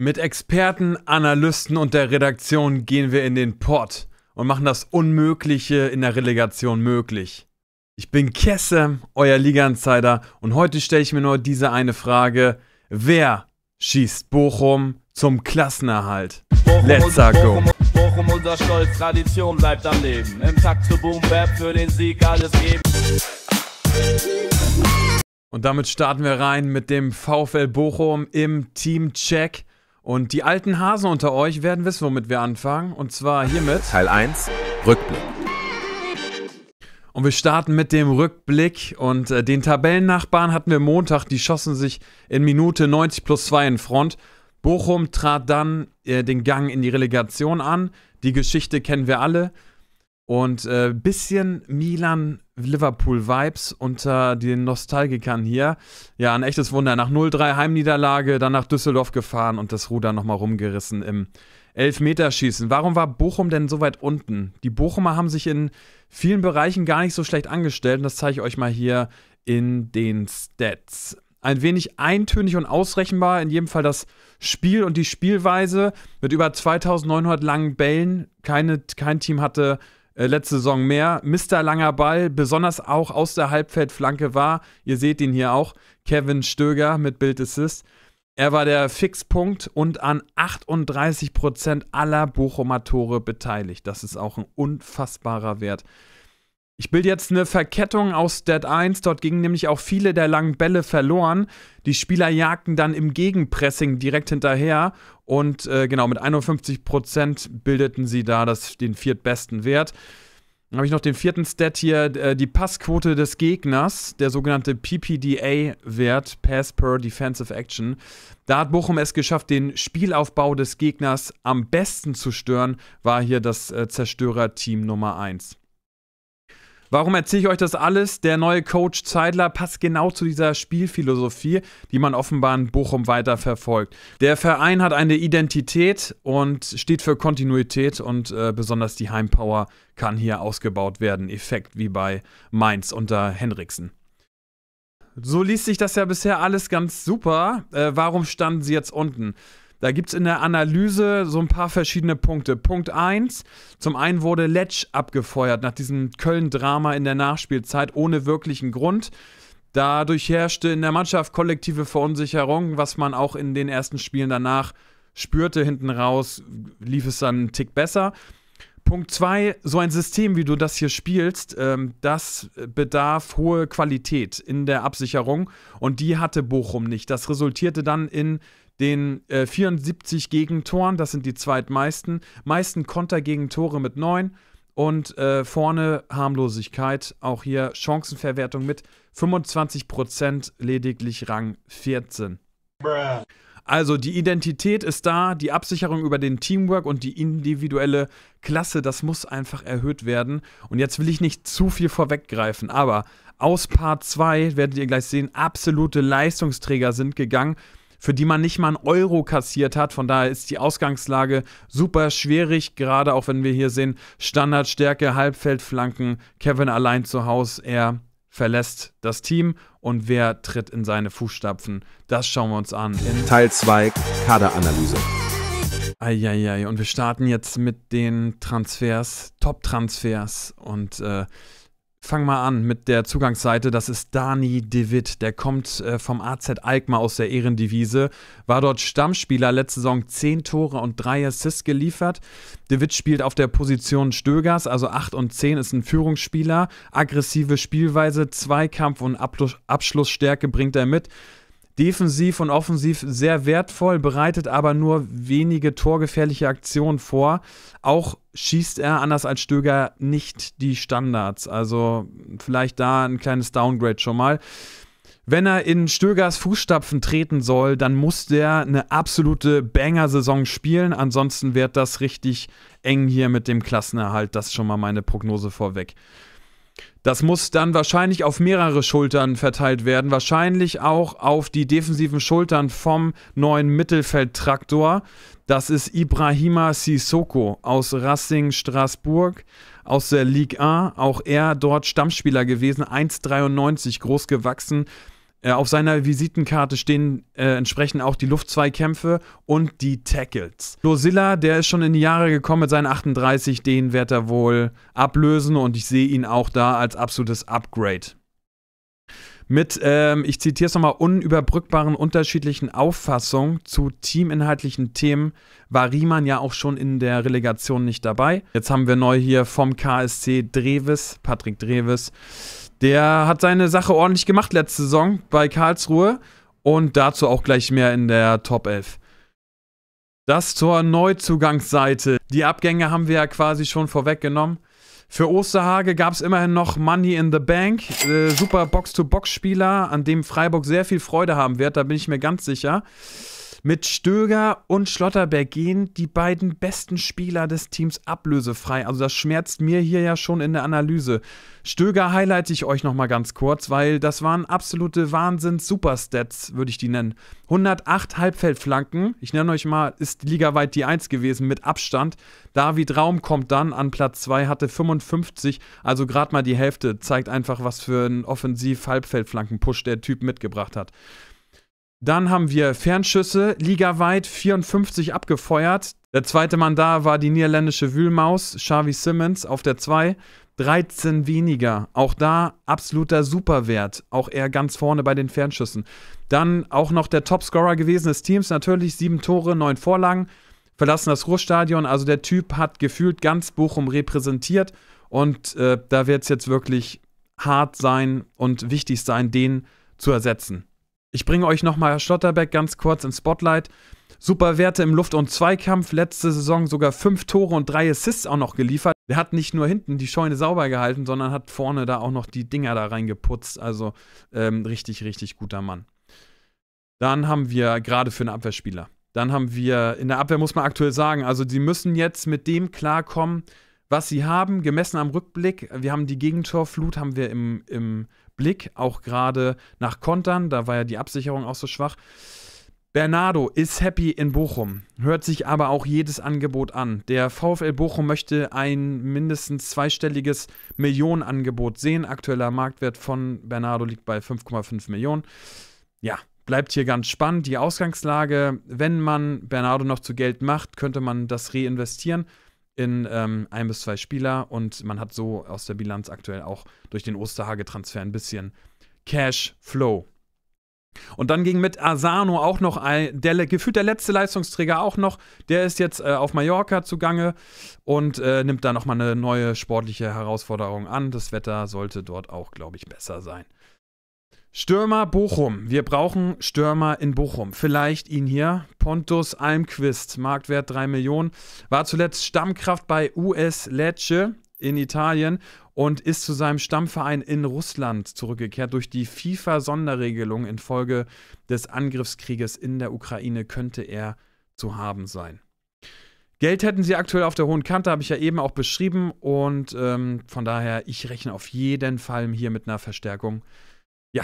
Mit Experten, Analysten und der Redaktion gehen wir in den Pott und machen das Unmögliche in der Relegation möglich. Ich bin Kesse, euer Liga-Insider und heute stelle ich mir nur diese eine Frage. Wer schießt Bochum zum Klassenerhalt? Let's go! Bochum unser Stolz, Tradition bleibt am Leben. Im Takt zu Boom -Bab für den Sieg alles geben. Und damit starten wir rein mit dem VfL Bochum im Team Check. Und die alten Hasen unter euch werden wissen, womit wir anfangen. Und zwar hiermit. Teil 1, Rückblick. Und wir starten mit dem Rückblick und äh, den Tabellennachbarn hatten wir Montag, die schossen sich in Minute 90 plus 2 in Front. Bochum trat dann äh, den Gang in die Relegation an. Die Geschichte kennen wir alle. Und ein äh, bisschen Milan Liverpool-Vibes unter den Nostalgikern hier. Ja, ein echtes Wunder. Nach 0-3 Heimniederlage, dann nach Düsseldorf gefahren und das Ruder nochmal rumgerissen im Elfmeterschießen. Warum war Bochum denn so weit unten? Die Bochumer haben sich in vielen Bereichen gar nicht so schlecht angestellt und das zeige ich euch mal hier in den Stats. Ein wenig eintönig und ausrechenbar, in jedem Fall das Spiel und die Spielweise mit über 2900 langen Bällen. Keine, kein Team hatte äh, letzte Saison mehr. Mr. Langer Ball, besonders auch aus der Halbfeldflanke war, ihr seht ihn hier auch, Kevin Stöger mit Bild Assist. Er war der Fixpunkt und an 38% aller Bochumer Tore beteiligt. Das ist auch ein unfassbarer Wert. Ich bilde jetzt eine Verkettung aus Dead 1. Dort gingen nämlich auch viele der langen Bälle verloren. Die Spieler jagten dann im Gegenpressing direkt hinterher. Und äh, genau, mit 51% bildeten sie da das, den viertbesten Wert. Dann habe ich noch den vierten Stat hier, äh, die Passquote des Gegners, der sogenannte PPDA-Wert, Pass per Defensive Action. Da hat Bochum es geschafft, den Spielaufbau des Gegners am besten zu stören, war hier das äh, Zerstörerteam Nummer 1. Warum erzähle ich euch das alles? Der neue Coach Zeidler passt genau zu dieser Spielphilosophie, die man offenbar in Bochum weiter verfolgt. Der Verein hat eine Identität und steht für Kontinuität und äh, besonders die Heimpower kann hier ausgebaut werden. Effekt wie bei Mainz unter Henriksen. So liest sich das ja bisher alles ganz super. Äh, warum standen sie jetzt unten? Da gibt es in der Analyse so ein paar verschiedene Punkte. Punkt 1, zum einen wurde Letsch abgefeuert nach diesem Köln-Drama in der Nachspielzeit ohne wirklichen Grund. Dadurch herrschte in der Mannschaft kollektive Verunsicherung, was man auch in den ersten Spielen danach spürte. Hinten raus lief es dann einen Tick besser. Punkt 2, so ein System, wie du das hier spielst, ähm, das bedarf hohe Qualität in der Absicherung und die hatte Bochum nicht. Das resultierte dann in den äh, 74 Gegentoren, das sind die zweitmeisten, meisten Konter gegen Tore mit 9 und äh, vorne Harmlosigkeit, auch hier Chancenverwertung mit 25% lediglich Rang 14. Bruh. Also die Identität ist da, die Absicherung über den Teamwork und die individuelle Klasse, das muss einfach erhöht werden. Und jetzt will ich nicht zu viel vorweggreifen, aber aus Part 2 werdet ihr gleich sehen, absolute Leistungsträger sind gegangen für die man nicht mal einen Euro kassiert hat. Von daher ist die Ausgangslage super schwierig, gerade auch wenn wir hier sehen, Standardstärke, Halbfeldflanken, Kevin allein zu Hause, er verlässt das Team und wer tritt in seine Fußstapfen. Das schauen wir uns an. In Teil 2 Kaderanalyse. Eieiei, und wir starten jetzt mit den Transfers, Top-Transfers. Und äh, Fang mal an mit der Zugangsseite. Das ist Dani De Witt. Der kommt äh, vom AZ Alkmaar aus der Ehrendivise. War dort Stammspieler. Letzte Saison 10 Tore und 3 Assists geliefert. De Witt spielt auf der Position Stögers, also 8 und 10, ist ein Führungsspieler. Aggressive Spielweise, Zweikampf und Abschlussstärke bringt er mit defensiv und offensiv sehr wertvoll, bereitet aber nur wenige torgefährliche Aktionen vor. Auch schießt er, anders als Stöger, nicht die Standards. Also vielleicht da ein kleines Downgrade schon mal. Wenn er in Stögers Fußstapfen treten soll, dann muss der eine absolute Banger-Saison spielen. Ansonsten wird das richtig eng hier mit dem Klassenerhalt. Das ist schon mal meine Prognose vorweg. Das muss dann wahrscheinlich auf mehrere Schultern verteilt werden, wahrscheinlich auch auf die defensiven Schultern vom neuen Mittelfeldtraktor. Das ist Ibrahima Sissoko aus Racing Straßburg, aus der Ligue 1. Auch er dort Stammspieler gewesen, 1,93 groß gewachsen äh, auf seiner Visitenkarte stehen äh, entsprechend auch die Luftzweikämpfe und die Tackles. Losilla, der ist schon in die Jahre gekommen mit seinen 38, den wird er wohl ablösen und ich sehe ihn auch da als absolutes Upgrade. Mit, ähm, ich zitiere es nochmal, unüberbrückbaren unterschiedlichen Auffassungen zu teaminhaltlichen Themen war Riemann ja auch schon in der Relegation nicht dabei. Jetzt haben wir neu hier vom KSC Dreves, Patrick Dreves der hat seine Sache ordentlich gemacht letzte Saison bei Karlsruhe und dazu auch gleich mehr in der Top 11. Das zur Neuzugangsseite. Die Abgänge haben wir ja quasi schon vorweggenommen. Für Osterhage gab es immerhin noch Money in the Bank. Äh, super Box-to-Box-Spieler, an dem Freiburg sehr viel Freude haben wird, da bin ich mir ganz sicher. Mit Stöger und Schlotterberg gehen die beiden besten Spieler des Teams ablösefrei. Also das schmerzt mir hier ja schon in der Analyse. Stöger highlighte ich euch nochmal ganz kurz, weil das waren absolute Wahnsinns-Superstats, würde ich die nennen. 108 Halbfeldflanken. Ich nenne euch mal, ist ligaweit die 1 gewesen mit Abstand. David Raum kommt dann an Platz 2, hatte 55, also gerade mal die Hälfte. Zeigt einfach, was für einen Offensiv-Halbfeldflanken-Push der Typ mitgebracht hat. Dann haben wir Fernschüsse, ligaweit 54 abgefeuert. Der zweite Mann da war die niederländische Wühlmaus, Xavi Simmons, auf der 2. 13 weniger. Auch da absoluter Superwert. Auch er ganz vorne bei den Fernschüssen. Dann auch noch der Topscorer gewesen des Teams. Natürlich sieben Tore, neun Vorlagen. Verlassen das Ruhrstadion. Also der Typ hat gefühlt ganz Bochum repräsentiert. Und äh, da wird es jetzt wirklich hart sein und wichtig sein, den zu ersetzen. Ich bringe euch nochmal Schlotterbeck ganz kurz ins Spotlight. Super Werte im Luft- und Zweikampf. Letzte Saison sogar fünf Tore und drei Assists auch noch geliefert. Der hat nicht nur hinten die Scheune sauber gehalten, sondern hat vorne da auch noch die Dinger da reingeputzt. Also ähm, richtig, richtig guter Mann. Dann haben wir gerade für einen Abwehrspieler. Dann haben wir in der Abwehr, muss man aktuell sagen, also die müssen jetzt mit dem klarkommen, was sie haben, gemessen am Rückblick. Äh, wir haben die Gegentorflut, haben wir im, im Blick, auch gerade nach Kontern, da war ja die Absicherung auch so schwach. Bernardo ist happy in Bochum, hört sich aber auch jedes Angebot an. Der VfL Bochum möchte ein mindestens zweistelliges Millionenangebot sehen. Aktueller Marktwert von Bernardo liegt bei 5,5 Millionen. Ja, bleibt hier ganz spannend. Die Ausgangslage, wenn man Bernardo noch zu Geld macht, könnte man das reinvestieren in ähm, ein bis zwei Spieler und man hat so aus der Bilanz aktuell auch durch den Osterhage-Transfer ein bisschen Cash Flow. Und dann ging mit Asano auch noch ein, der, gefühlt der letzte Leistungsträger auch noch. Der ist jetzt äh, auf Mallorca zugange und äh, nimmt da nochmal eine neue sportliche Herausforderung an. Das Wetter sollte dort auch, glaube ich, besser sein. Stürmer Bochum. Wir brauchen Stürmer in Bochum. Vielleicht ihn hier. Pontus Almquist, Marktwert 3 Millionen. War zuletzt Stammkraft bei US Lecce in Italien und ist zu seinem Stammverein in Russland zurückgekehrt. Durch die FIFA-Sonderregelung infolge des Angriffskrieges in der Ukraine könnte er zu haben sein. Geld hätten sie aktuell auf der hohen Kante, habe ich ja eben auch beschrieben. Und ähm, von daher, ich rechne auf jeden Fall hier mit einer Verstärkung ja,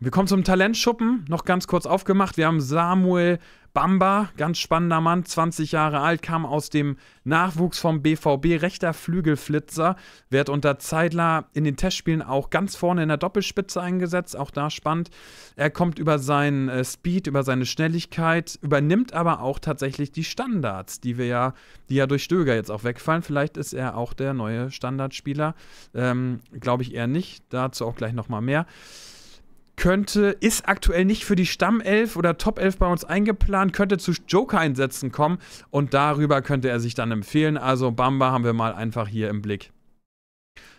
wir kommen zum Talentschuppen. Noch ganz kurz aufgemacht. Wir haben Samuel Bamba, ganz spannender Mann, 20 Jahre alt, kam aus dem Nachwuchs vom BVB, rechter Flügelflitzer, wird unter Zeidler in den Testspielen auch ganz vorne in der Doppelspitze eingesetzt, auch da spannend. Er kommt über seinen äh, Speed, über seine Schnelligkeit, übernimmt aber auch tatsächlich die Standards, die wir ja, die ja durch Stöger jetzt auch wegfallen. Vielleicht ist er auch der neue Standardspieler. Ähm, Glaube ich eher nicht, dazu auch gleich nochmal mehr könnte, ist aktuell nicht für die Stammelf oder Topelf bei uns eingeplant, könnte zu Joker-Einsätzen kommen und darüber könnte er sich dann empfehlen. Also Bamba haben wir mal einfach hier im Blick.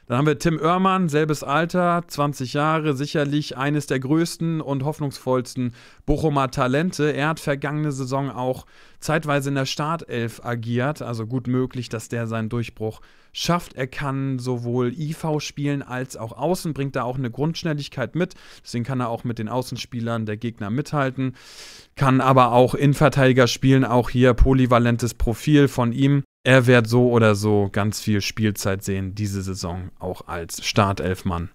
Dann haben wir Tim Oermann, selbes Alter, 20 Jahre, sicherlich eines der größten und hoffnungsvollsten Bochumer Talente. Er hat vergangene Saison auch zeitweise in der Startelf agiert, also gut möglich, dass der seinen Durchbruch schafft. Er kann sowohl IV spielen als auch Außen, bringt da auch eine Grundschnelligkeit mit, deswegen kann er auch mit den Außenspielern der Gegner mithalten, kann aber auch Innenverteidiger spielen, auch hier polyvalentes Profil von ihm er wird so oder so ganz viel Spielzeit sehen, diese Saison auch als Startelfmann.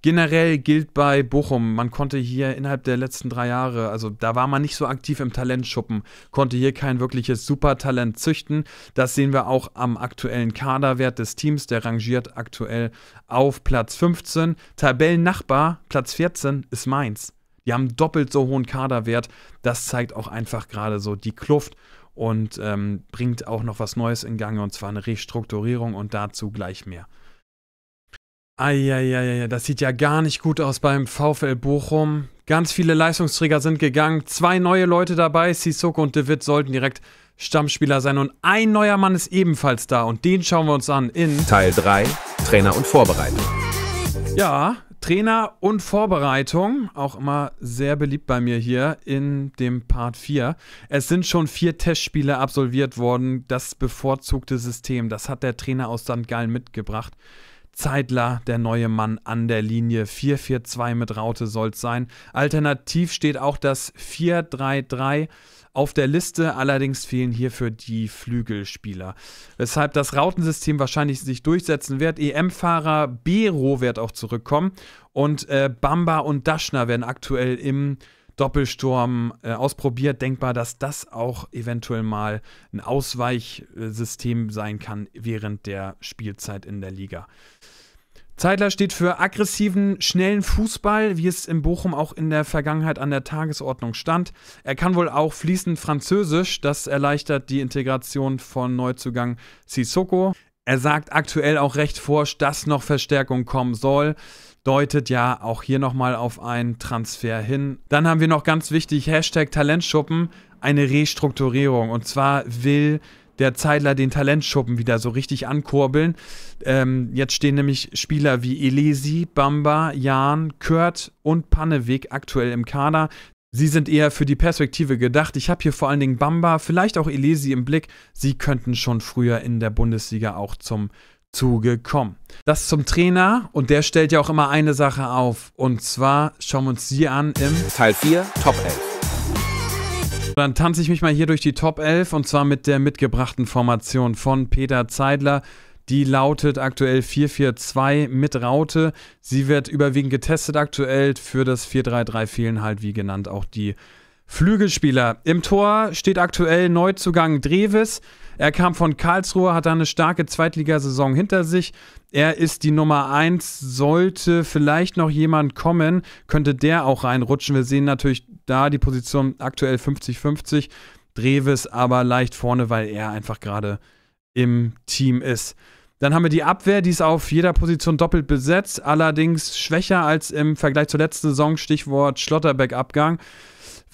Generell gilt bei Bochum, man konnte hier innerhalb der letzten drei Jahre, also da war man nicht so aktiv im Talentschuppen, konnte hier kein wirkliches Supertalent züchten. Das sehen wir auch am aktuellen Kaderwert des Teams, der rangiert aktuell auf Platz 15. Tabellennachbar, Platz 14 ist Mainz. Die haben doppelt so hohen Kaderwert. Das zeigt auch einfach gerade so die Kluft und ähm, bringt auch noch was Neues in Gang und zwar eine Restrukturierung und dazu gleich mehr. Eieiei, das sieht ja gar nicht gut aus beim VfL Bochum. Ganz viele Leistungsträger sind gegangen, zwei neue Leute dabei, Sissoko und De Witt sollten direkt Stammspieler sein und ein neuer Mann ist ebenfalls da und den schauen wir uns an in Teil 3 Trainer und Vorbereitung. Ja, Trainer und Vorbereitung, auch immer sehr beliebt bei mir hier in dem Part 4. Es sind schon vier Testspiele absolviert worden, das bevorzugte System, das hat der Trainer aus St. Gallen mitgebracht. Zeitler, der neue Mann an der Linie. 4-4-2 mit Raute soll es sein. Alternativ steht auch das 4-3-3. Auf der Liste allerdings fehlen hierfür die Flügelspieler. Weshalb das Rautensystem wahrscheinlich sich durchsetzen wird. EM-Fahrer Bero wird auch zurückkommen. Und äh, Bamba und Daschner werden aktuell im Doppelsturm äh, ausprobiert. Denkbar, dass das auch eventuell mal ein Ausweichsystem sein kann während der Spielzeit in der Liga. Zeitler steht für aggressiven, schnellen Fußball, wie es in Bochum auch in der Vergangenheit an der Tagesordnung stand. Er kann wohl auch fließend Französisch, das erleichtert die Integration von Neuzugang Sissoko. Er sagt aktuell auch recht forsch, dass noch Verstärkung kommen soll. Deutet ja auch hier nochmal auf einen Transfer hin. Dann haben wir noch ganz wichtig Hashtag Talentschuppen, eine Restrukturierung. Und zwar will der Zeitler den Talentschuppen wieder so richtig ankurbeln. Ähm, jetzt stehen nämlich Spieler wie Elesi, Bamba, Jan, Kurt und Panneweg aktuell im Kader. Sie sind eher für die Perspektive gedacht. Ich habe hier vor allen Dingen Bamba, vielleicht auch Elesi im Blick. Sie könnten schon früher in der Bundesliga auch zum Zuge kommen. Das zum Trainer und der stellt ja auch immer eine Sache auf. Und zwar schauen wir uns sie an im Teil 4, Top 11. Dann tanze ich mich mal hier durch die Top 11 und zwar mit der mitgebrachten Formation von Peter Zeidler. Die lautet aktuell 442 mit Raute. Sie wird überwiegend getestet aktuell. Für das 433 fehlen halt, wie genannt, auch die Flügelspieler. Im Tor steht aktuell Neuzugang Dreves. Er kam von Karlsruhe, hat eine starke Zweitligasaison hinter sich. Er ist die Nummer 1. Sollte vielleicht noch jemand kommen, könnte der auch reinrutschen. Wir sehen natürlich da die Position aktuell 50-50. Dreves aber leicht vorne, weil er einfach gerade im Team ist. Dann haben wir die Abwehr, die ist auf jeder Position doppelt besetzt, allerdings schwächer als im Vergleich zur letzten Saison, Stichwort Schlotterbeck-Abgang.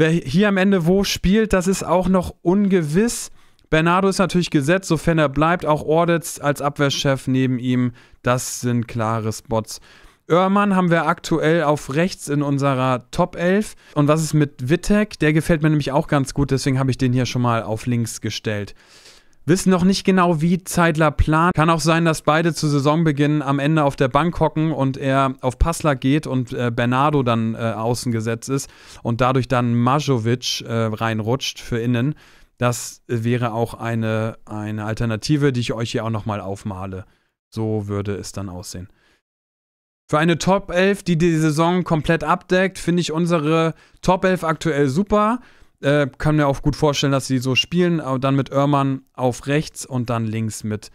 Wer hier am Ende wo spielt, das ist auch noch ungewiss. Bernardo ist natürlich gesetzt, sofern er bleibt. Auch Ordetz als Abwehrchef neben ihm, das sind klare Spots. Oermann haben wir aktuell auf rechts in unserer Top 11. Und was ist mit Wittek? Der gefällt mir nämlich auch ganz gut, deswegen habe ich den hier schon mal auf links gestellt wissen noch nicht genau, wie Zeidler plant. Kann auch sein, dass beide zu Saisonbeginn am Ende auf der Bank hocken und er auf Passler geht und äh, Bernardo dann äh, außen gesetzt ist und dadurch dann Majovic äh, reinrutscht für innen. Das wäre auch eine, eine Alternative, die ich euch hier auch nochmal aufmale. So würde es dann aussehen. Für eine Top 11, die die Saison komplett abdeckt, finde ich unsere Top 11 aktuell super. Äh, kann mir auch gut vorstellen, dass sie so spielen. Aber dann mit Oermann auf rechts und dann links mit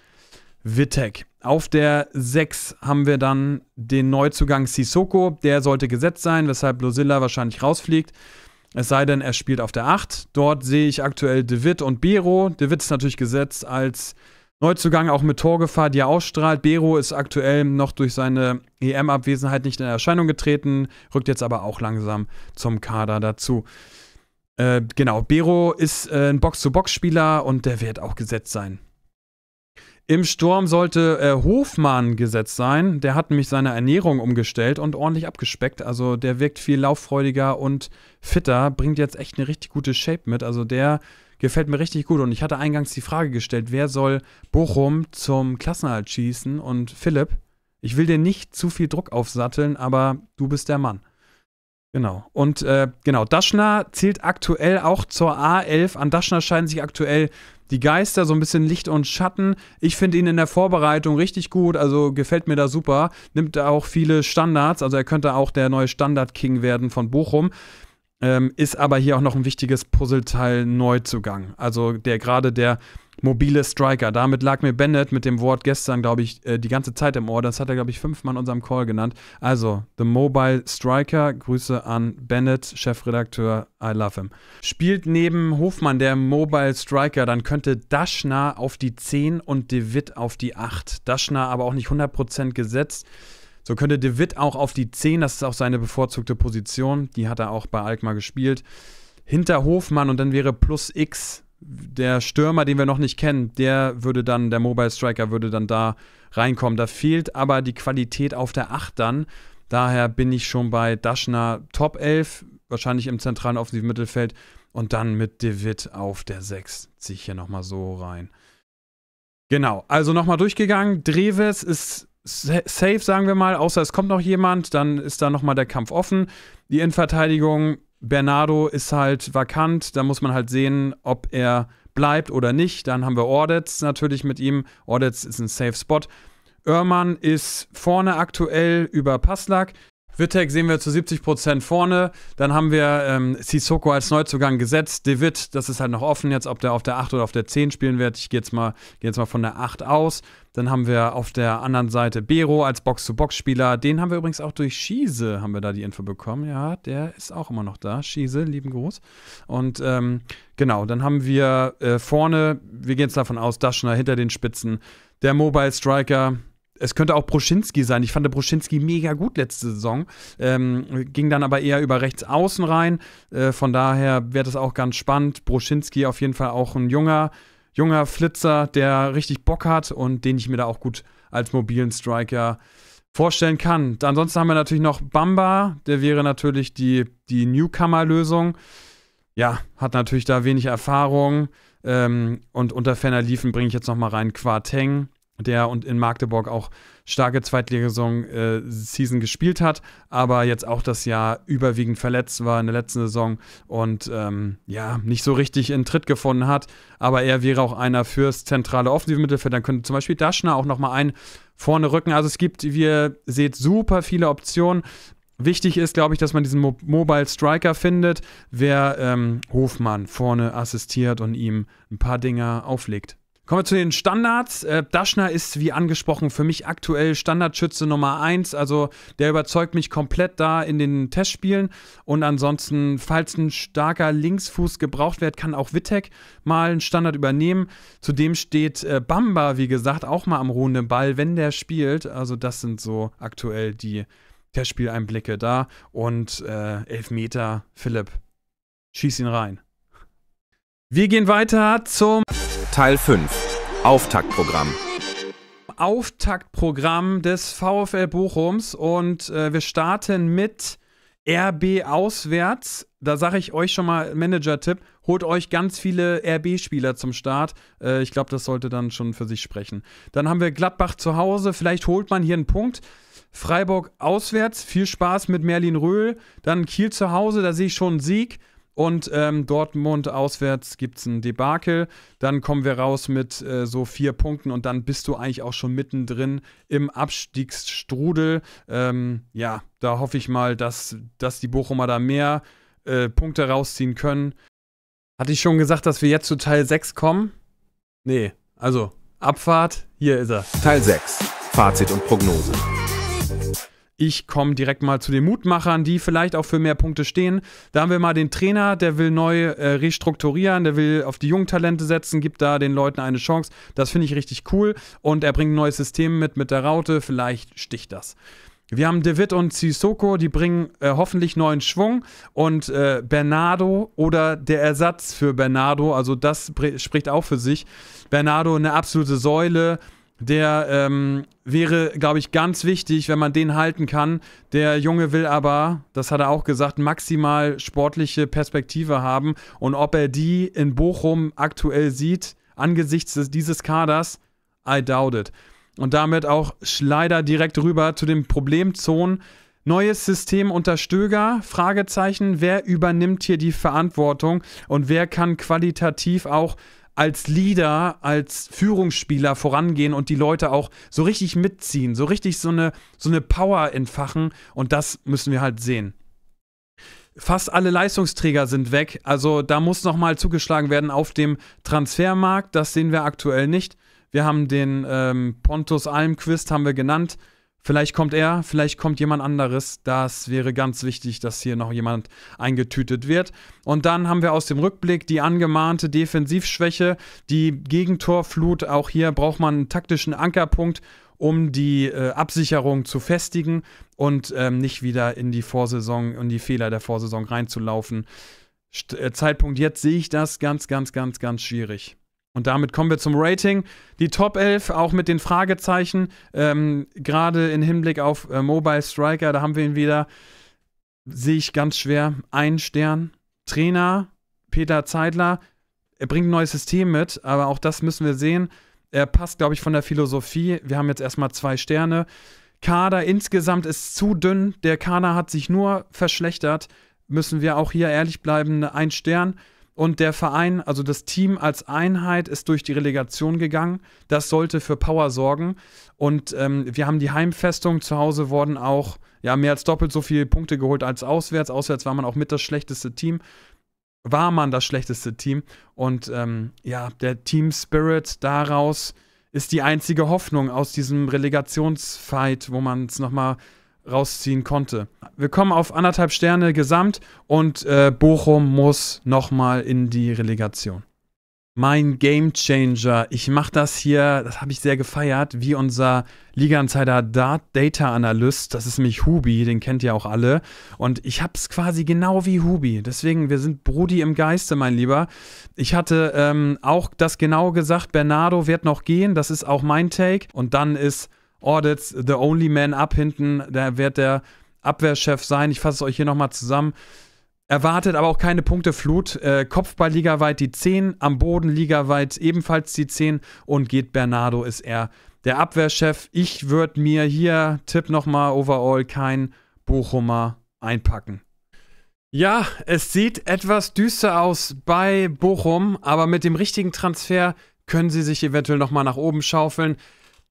Wittek. Auf der 6 haben wir dann den Neuzugang Sissoko. Der sollte gesetzt sein, weshalb Losilla wahrscheinlich rausfliegt. Es sei denn, er spielt auf der 8. Dort sehe ich aktuell De Witt und Bero. De Witt ist natürlich gesetzt als Neuzugang, auch mit Torgefahr, die er ausstrahlt. Bero ist aktuell noch durch seine EM-Abwesenheit nicht in Erscheinung getreten, rückt jetzt aber auch langsam zum Kader dazu. Äh, genau, Bero ist äh, ein Box-zu-Box-Spieler und der wird auch gesetzt sein. Im Sturm sollte äh, Hofmann gesetzt sein. Der hat nämlich seine Ernährung umgestellt und ordentlich abgespeckt. Also der wirkt viel lauffreudiger und fitter, bringt jetzt echt eine richtig gute Shape mit. Also der gefällt mir richtig gut. Und ich hatte eingangs die Frage gestellt, wer soll Bochum zum Klassenerhalt schießen? Und Philipp, ich will dir nicht zu viel Druck aufsatteln, aber du bist der Mann. Genau. Und äh, genau, Daschner zählt aktuell auch zur A11. An Daschner scheiden sich aktuell die Geister, so ein bisschen Licht und Schatten. Ich finde ihn in der Vorbereitung richtig gut, also gefällt mir da super. Nimmt auch viele Standards, also er könnte auch der neue Standard-King werden von Bochum. Ähm, ist aber hier auch noch ein wichtiges Puzzleteil Neuzugang. Also der gerade der mobile Striker. Damit lag mir Bennett mit dem Wort gestern, glaube ich, äh, die ganze Zeit im Ohr. Das hat er, glaube ich, fünfmal in unserem Call genannt. Also, The Mobile Striker, Grüße an Bennett, Chefredakteur, I love him. Spielt neben Hofmann der Mobile Striker, dann könnte Daschner auf die 10 und De Witt auf die 8. Daschner aber auch nicht 100% gesetzt. So könnte De Witt auch auf die 10, das ist auch seine bevorzugte Position. Die hat er auch bei Alkmaar gespielt. Hinter Hofmann und dann wäre plus X der Stürmer, den wir noch nicht kennen, der würde dann, der Mobile Striker würde dann da reinkommen. Da fehlt aber die Qualität auf der 8 dann. Daher bin ich schon bei Daschner Top 11, wahrscheinlich im zentralen offensiven Mittelfeld. Und dann mit De Witt auf der 6. Ziehe ich hier nochmal so rein. Genau, also nochmal durchgegangen. Dreves ist safe, sagen wir mal, außer es kommt noch jemand, dann ist da nochmal der Kampf offen. Die Innenverteidigung Bernardo ist halt vakant, da muss man halt sehen, ob er bleibt oder nicht. Dann haben wir Ordets natürlich mit ihm. Ordets ist ein Safe Spot. Oermann ist vorne aktuell über Passlack. Wittek sehen wir zu 70% vorne. Dann haben wir ähm, Sissoko als Neuzugang gesetzt. De Witt, das ist halt noch offen jetzt, ob der auf der 8 oder auf der 10 spielen wird. Ich gehe jetzt, geh jetzt mal von der 8 aus. Dann haben wir auf der anderen Seite Bero als Box-zu-Box-Spieler. Den haben wir übrigens auch durch Schiese, haben wir da die Info bekommen. Ja, der ist auch immer noch da. Schiese, lieben Gruß. Und ähm, genau, dann haben wir äh, vorne, wir gehen jetzt davon aus, Daschner hinter den Spitzen, der Mobile Striker. Es könnte auch Bruschinski sein. Ich fand Bruschinski mega gut letzte Saison. Ähm, ging dann aber eher über rechts außen rein. Äh, von daher wäre das auch ganz spannend. Bruschinski auf jeden Fall auch ein junger junger Flitzer, der richtig Bock hat und den ich mir da auch gut als mobilen Striker vorstellen kann. Ansonsten haben wir natürlich noch Bamba, der wäre natürlich die, die Newcomer-Lösung. Ja, hat natürlich da wenig Erfahrung. Ähm, und unter Ferner Liefen bringe ich jetzt nochmal rein Quarteng, der und in Magdeburg auch starke zweitliga äh, season äh, gespielt hat, aber jetzt auch das Jahr überwiegend verletzt war in der letzten Saison und ähm, ja, nicht so richtig in Tritt gefunden hat. Aber er wäre auch einer fürs zentrale offensive Mittelfeld. Dann könnte zum Beispiel Daschner auch nochmal ein vorne rücken. Also es gibt, wie ihr seht, super viele Optionen. Wichtig ist, glaube ich, dass man diesen Mo Mobile Striker findet, wer ähm, Hofmann vorne assistiert und ihm ein paar Dinger auflegt. Kommen wir zu den Standards. Äh, Daschner ist, wie angesprochen, für mich aktuell Standardschütze Nummer 1. Also der überzeugt mich komplett da in den Testspielen. Und ansonsten, falls ein starker Linksfuß gebraucht wird, kann auch Wittek mal einen Standard übernehmen. Zudem steht äh, Bamba, wie gesagt, auch mal am ruhenden Ball, wenn der spielt. Also das sind so aktuell die Testspieleinblicke da. Und äh, Elfmeter, Philipp, schieß ihn rein. Wir gehen weiter zum Teil 5 Auftaktprogramm. Auftaktprogramm des VfL Bochums und äh, wir starten mit RB auswärts. Da sage ich euch schon mal Manager-Tipp: holt euch ganz viele RB-Spieler zum Start. Äh, ich glaube, das sollte dann schon für sich sprechen. Dann haben wir Gladbach zu Hause. Vielleicht holt man hier einen Punkt. Freiburg auswärts. Viel Spaß mit Merlin Röhl. Dann Kiel zu Hause. Da sehe ich schon einen Sieg. Und ähm, Dortmund auswärts gibt es ein Debakel. Dann kommen wir raus mit äh, so vier Punkten und dann bist du eigentlich auch schon mittendrin im Abstiegsstrudel. Ähm, ja, da hoffe ich mal, dass, dass die Bochumer da mehr äh, Punkte rausziehen können. Hatte ich schon gesagt, dass wir jetzt zu Teil 6 kommen? Nee, also Abfahrt, hier ist er. Teil 6, Fazit und Prognose. Ich komme direkt mal zu den Mutmachern, die vielleicht auch für mehr Punkte stehen. Da haben wir mal den Trainer, der will neu äh, restrukturieren, der will auf die jungen Talente setzen, gibt da den Leuten eine Chance. Das finde ich richtig cool. Und er bringt ein neues System mit, mit der Raute. Vielleicht sticht das. Wir haben David und Sissoko, die bringen äh, hoffentlich neuen Schwung. Und äh, Bernardo oder der Ersatz für Bernardo, also das spricht auch für sich. Bernardo eine absolute Säule, der ähm, wäre, glaube ich, ganz wichtig, wenn man den halten kann. Der Junge will aber, das hat er auch gesagt, maximal sportliche Perspektive haben. Und ob er die in Bochum aktuell sieht, angesichts des, dieses Kaders, I doubt it. Und damit auch leider direkt rüber zu den Problemzonen. Neues System unter Stöger? Fragezeichen. Wer übernimmt hier die Verantwortung und wer kann qualitativ auch als Leader, als Führungsspieler vorangehen und die Leute auch so richtig mitziehen, so richtig so eine, so eine Power entfachen. Und das müssen wir halt sehen. Fast alle Leistungsträger sind weg. Also da muss nochmal zugeschlagen werden auf dem Transfermarkt. Das sehen wir aktuell nicht. Wir haben den ähm, Pontus Almquist, haben wir genannt. Vielleicht kommt er, vielleicht kommt jemand anderes. Das wäre ganz wichtig, dass hier noch jemand eingetütet wird. Und dann haben wir aus dem Rückblick die angemahnte Defensivschwäche, die Gegentorflut. Auch hier braucht man einen taktischen Ankerpunkt, um die äh, Absicherung zu festigen und ähm, nicht wieder in die Vorsaison und die Fehler der Vorsaison reinzulaufen. St äh, Zeitpunkt jetzt sehe ich das ganz, ganz, ganz, ganz schwierig. Und damit kommen wir zum Rating. Die Top 11, auch mit den Fragezeichen, ähm, gerade im Hinblick auf äh, Mobile Striker, da haben wir ihn wieder, sehe ich ganz schwer, ein Stern. Trainer, Peter Zeidler, er bringt ein neues System mit, aber auch das müssen wir sehen. Er passt, glaube ich, von der Philosophie. Wir haben jetzt erstmal zwei Sterne. Kader insgesamt ist zu dünn. Der Kader hat sich nur verschlechtert. Müssen wir auch hier ehrlich bleiben, ein Stern. Und der Verein, also das Team als Einheit, ist durch die Relegation gegangen. Das sollte für Power sorgen. Und ähm, wir haben die Heimfestung. Zu Hause wurden auch ja, mehr als doppelt so viele Punkte geholt als auswärts. Auswärts war man auch mit das schlechteste Team. War man das schlechteste Team. Und ähm, ja, der Team Spirit daraus ist die einzige Hoffnung aus diesem Relegationsfight, wo man es nochmal rausziehen konnte. Wir kommen auf anderthalb Sterne gesamt und äh, Bochum muss nochmal in die Relegation. Mein Gamechanger. Ich mache das hier, das habe ich sehr gefeiert, wie unser Liga-Insider Data Analyst. Das ist nämlich Hubi, den kennt ihr auch alle. Und ich habe es quasi genau wie Hubi. Deswegen, wir sind Brudi im Geiste, mein Lieber. Ich hatte ähm, auch das genau gesagt, Bernardo wird noch gehen. Das ist auch mein Take. Und dann ist Audits, The Only Man Up hinten, da wird der Abwehrchef sein. Ich fasse es euch hier nochmal zusammen. Erwartet aber auch keine Punkteflut. Äh, kopfball ligaweit die 10, am Boden ligaweit ebenfalls die 10 und geht Bernardo ist er der Abwehrchef. Ich würde mir hier, Tipp nochmal, overall kein Bochumer einpacken. Ja, es sieht etwas düster aus bei Bochum, aber mit dem richtigen Transfer können sie sich eventuell nochmal nach oben schaufeln.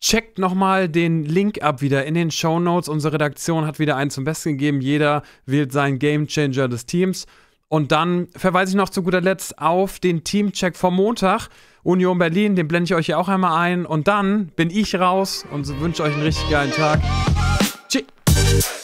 Checkt nochmal den Link ab wieder in den Show Notes. Unsere Redaktion hat wieder einen zum Besten gegeben. Jeder wählt seinen Gamechanger des Teams. Und dann verweise ich noch zu guter Letzt auf den Teamcheck vom Montag. Union Berlin, den blende ich euch hier auch einmal ein. Und dann bin ich raus und wünsche euch einen richtig geilen Tag. Tschüss.